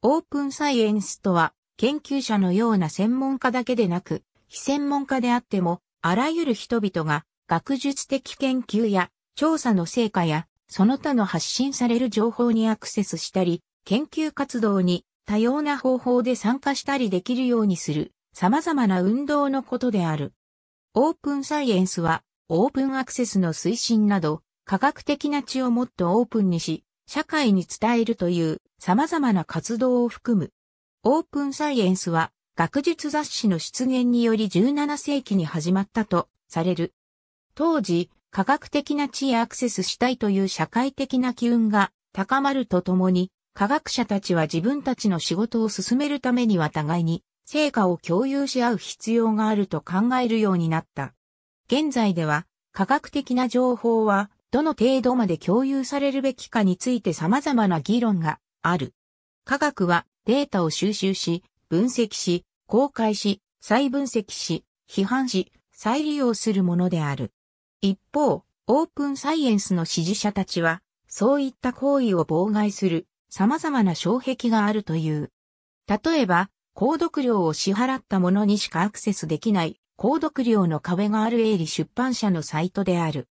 オープンサイエンスとは、研究者のような専門家だけでなく、非専門家であっても、あらゆる人々が学術的研究や調査の成果や、その他の発信される情報にアクセスしたり、研究活動に多様な方法で参加したりできるようにする様々な運動のことである。オープンサイエンスは、オープンアクセスの推進など、科学的な知をもっとオープンにし、社会に伝えるという様々な活動を含む。オープンサイエンスは学術雑誌の出現により17世紀に始まったとされる。当時、科学的な地へアクセスしたいという社会的な機運が高まるとともに、科学者たちは自分たちの仕事を進めるためには互いに成果を共有し合う必要があると考えるようになった。現在では科学的な情報はどの程度まで共有されるべきかについて様々な議論がある。科学はデータを収集し、分析し、公開し、再分析し、批判し、再利用するものである。一方、オープンサイエンスの支持者たちは、そういった行為を妨害する様々な障壁があるという。例えば、購読料を支払った者にしかアクセスできない購読料の壁がある営利出版社のサイトである。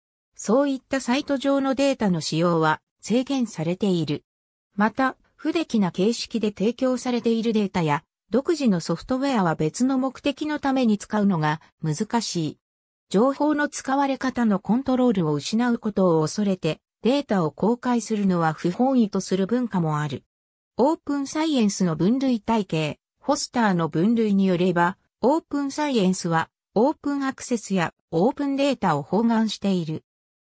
そういったサイト上のデータの使用は制限されている。また、不出来な形式で提供されているデータや、独自のソフトウェアは別の目的のために使うのが難しい。情報の使われ方のコントロールを失うことを恐れて、データを公開するのは不本意とする文化もある。オープンサイエンスの分類体系、ホスターの分類によれば、オープンサイエンスは、オープンアクセスやオープンデータを包含している。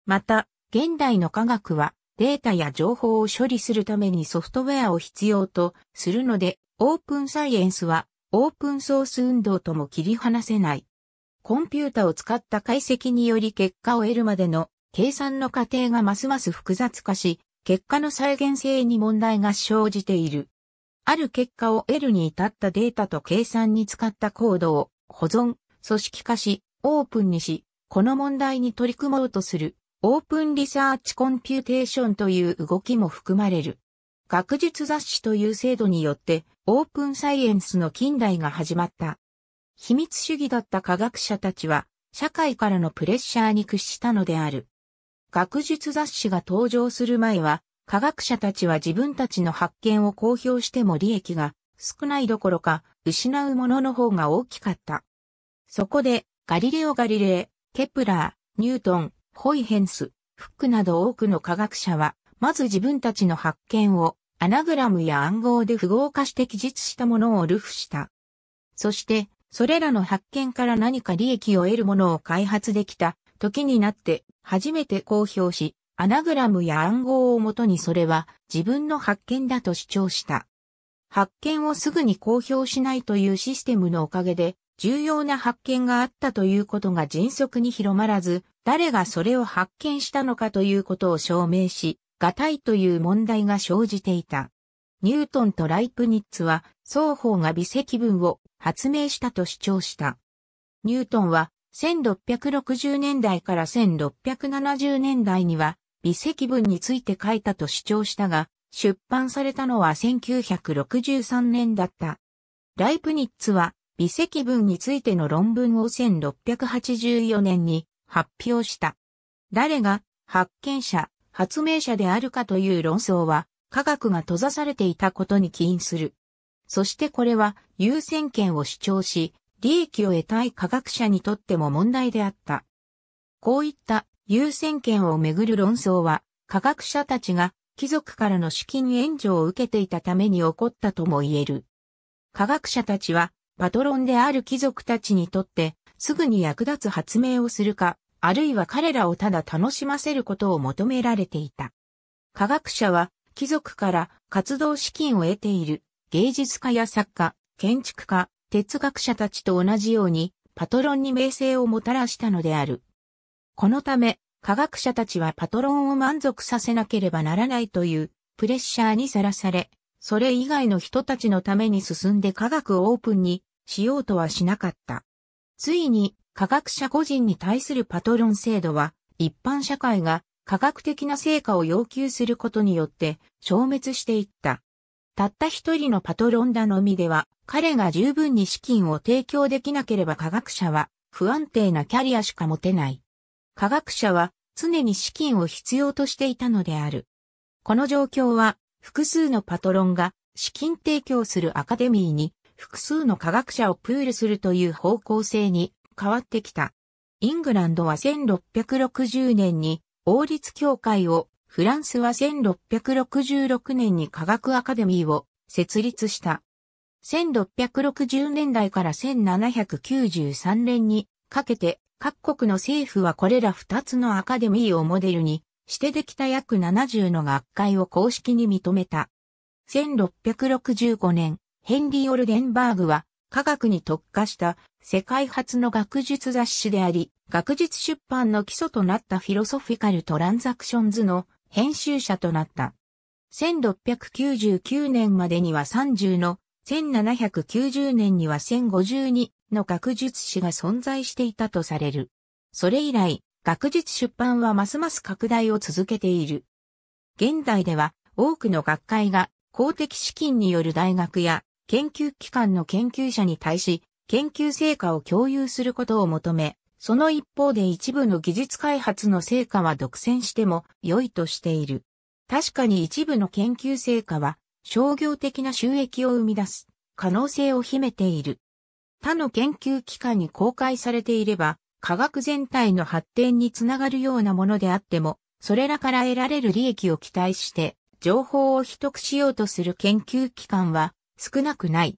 また、現代の科学はデータや情報を処理するためにソフトウェアを必要とするので、オープンサイエンスはオープンソース運動とも切り離せない。コンピュータを使った解析により結果を得るまでの計算の過程がますます複雑化し、結果の再現性に問題が生じている。ある結果を得るに至ったデータと計算に使ったコードを保存、組織化し、オープンにし、この問題に取り組もうとするオープンリサーチコンピューテーションという動きも含まれる。学術雑誌という制度によってオープンサイエンスの近代が始まった。秘密主義だった科学者たちは社会からのプレッシャーに屈したのである。学術雑誌が登場する前は科学者たちは自分たちの発見を公表しても利益が少ないどころか失うものの方が大きかった。そこでガリレオ・ガリレイ、ケプラー、ニュートン、ホイヘンス、フックなど多くの科学者は、まず自分たちの発見をアナグラムや暗号で符号化して記述したものをルフした。そして、それらの発見から何か利益を得るものを開発できた時になって初めて公表し、アナグラムや暗号をもとにそれは自分の発見だと主張した。発見をすぐに公表しないというシステムのおかげで、重要な発見があったということが迅速に広まらず、誰がそれを発見したのかということを証明し、がたいという問題が生じていた。ニュートンとライプニッツは双方が微積分を発明したと主張した。ニュートンは1660年代から1670年代には微積分について書いたと主張したが、出版されたのは1963年だった。ライプニッツは微積分についての論文を1684年に発表した。誰が発見者、発明者であるかという論争は科学が閉ざされていたことに起因する。そしてこれは優先権を主張し、利益を得たい科学者にとっても問題であった。こういった優先権をめぐる論争は、科学者たちが貴族からの資金援助を受けていたために起こったとも言える。科学者たちはパトロンである貴族たちにとって、すぐに役立つ発明をするか、あるいは彼らをただ楽しませることを求められていた。科学者は、貴族から活動資金を得ている芸術家や作家、建築家、哲学者たちと同じように、パトロンに名声をもたらしたのである。このため、科学者たちはパトロンを満足させなければならないというプレッシャーにさらされ、それ以外の人たちのために進んで科学をオープンにしようとはしなかった。ついに、科学者個人に対するパトロン制度は、一般社会が科学的な成果を要求することによって消滅していった。たった一人のパトロン頼みでは、彼が十分に資金を提供できなければ科学者は不安定なキャリアしか持てない。科学者は常に資金を必要としていたのである。この状況は複数のパトロンが資金提供するアカデミーに複数の科学者をプールするという方向性に変わってきた。イングランドは1660年に王立協会を、フランスは1666年に科学アカデミーを設立した。1660年代から1793年にかけて各国の政府はこれら2つのアカデミーをモデルにしてできた約70の学会を公式に認めた。1665年、ヘンリー・オルデンバーグは科学に特化した世界初の学術雑誌であり、学術出版の基礎となったフィロソフィカル・トランザクションズの編集者となった。1699年までには30の、1790年には1052の学術誌が存在していたとされる。それ以来、学術出版はますます拡大を続けている。現代では多くの学会が公的資金による大学や研究機関の研究者に対し、研究成果を共有することを求め、その一方で一部の技術開発の成果は独占しても良いとしている。確かに一部の研究成果は商業的な収益を生み出す可能性を秘めている。他の研究機関に公開されていれば、科学全体の発展につながるようなものであっても、それらから得られる利益を期待して、情報を取得しようとする研究機関は、少なくない。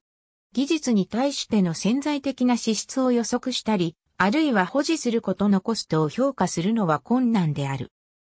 技術に対しての潜在的な支出を予測したり、あるいは保持することのコストを評価するのは困難である。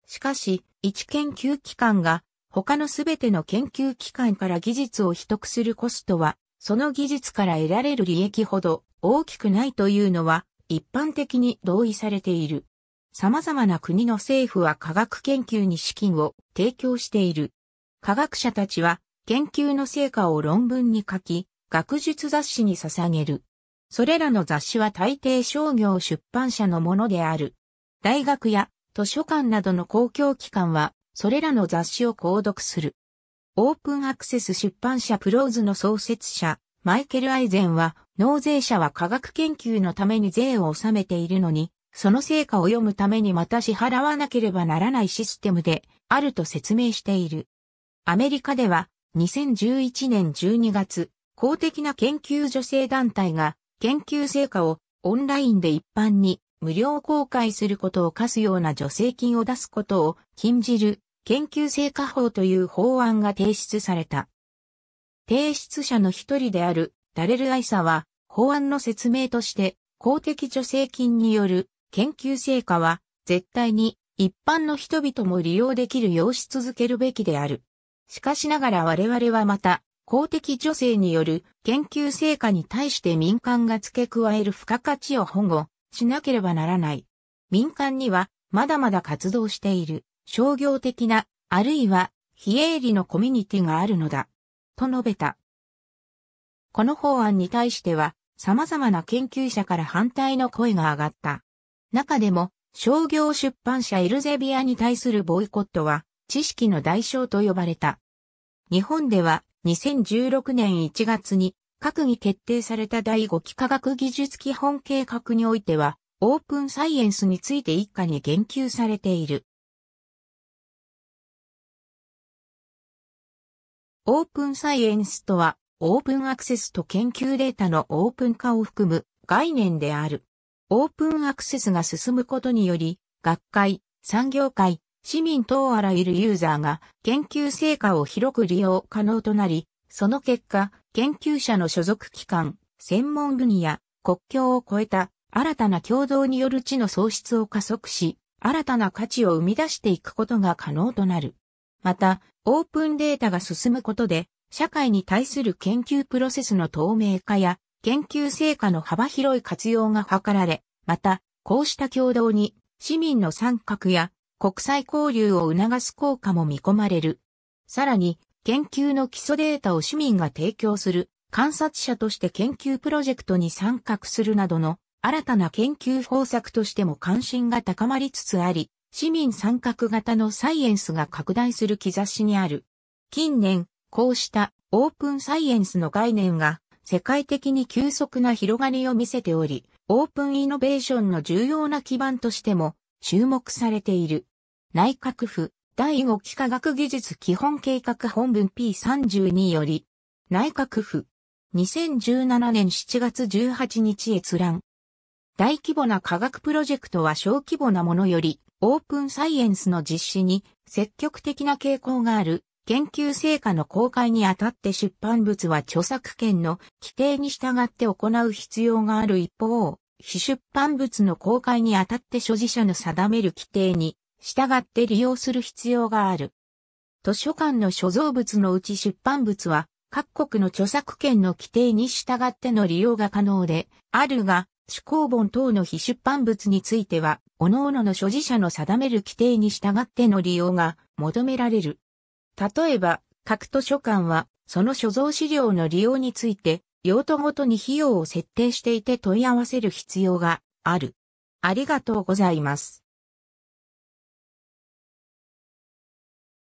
しかし、一研究機関が他のすべての研究機関から技術を取得するコストは、その技術から得られる利益ほど大きくないというのは一般的に同意されている。様々な国の政府は科学研究に資金を提供している。科学者たちは研究の成果を論文に書き、学術雑誌に捧げる。それらの雑誌は大抵商業出版社のものである。大学や図書館などの公共機関は、それらの雑誌を購読する。オープンアクセス出版社プローズの創設者、マイケル・アイゼンは、納税者は科学研究のために税を納めているのに、その成果を読むためにまた支払わなければならないシステムであると説明している。アメリカでは2011年12月、公的な研究女性団体が研究成果をオンラインで一般に無料公開することを課すような助成金を出すことを禁じる研究成果法という法案が提出された。提出者の一人であるダレル・アイサは法案の説明として公的助成金による研究成果は絶対に一般の人々も利用できるようし続けるべきである。しかしながら我々はまた、公的助成による研究成果に対して民間が付け加える付加価値を保護しなければならない。民間にはまだまだ活動している商業的なあるいは非営利のコミュニティがあるのだ。と述べた。この法案に対しては様々な研究者から反対の声が上がった。中でも商業出版社エルゼビアに対するボイコットは知識の代償と呼ばれた。日本では2016年1月に閣議決定された第5期科学技術基本計画においては、オープンサイエンスについて一家に言及されている。オープンサイエンスとは、オープンアクセスと研究データのオープン化を含む概念である。オープンアクセスが進むことにより、学会、産業界、市民等あらゆるユーザーが研究成果を広く利用可能となり、その結果、研究者の所属機関、専門分野、国境を越えた新たな共同による地の創出を加速し、新たな価値を生み出していくことが可能となる。また、オープンデータが進むことで、社会に対する研究プロセスの透明化や、研究成果の幅広い活用が図られ、また、こうした共同に、市民の参画や国際交流を促す効果も見込まれる。さらに、研究の基礎データを市民が提供する、観察者として研究プロジェクトに参画するなどの新たな研究方策としても関心が高まりつつあり、市民参画型のサイエンスが拡大する兆しにある。近年、こうしたオープンサイエンスの概念が世界的に急速な広がりを見せており、オープンイノベーションの重要な基盤としても注目されている。内閣府第5期科学技術基本計画本文 P32 より、内閣府2017年7月18日閲覧。大規模な科学プロジェクトは小規模なものより、オープンサイエンスの実施に積極的な傾向がある。研究成果の公開にあたって出版物は著作権の規定に従って行う必要がある一方、非出版物の公開にあたって所持者の定める規定に従って利用する必要がある。図書館の所蔵物のうち出版物は各国の著作権の規定に従っての利用が可能であるが、主公本等の非出版物については、各々の所持者の定める規定に従っての利用が求められる。例えば、各図書館は、その所蔵資料の利用について、用途ごとに費用を設定していて問い合わせる必要がある。ありがとうございます。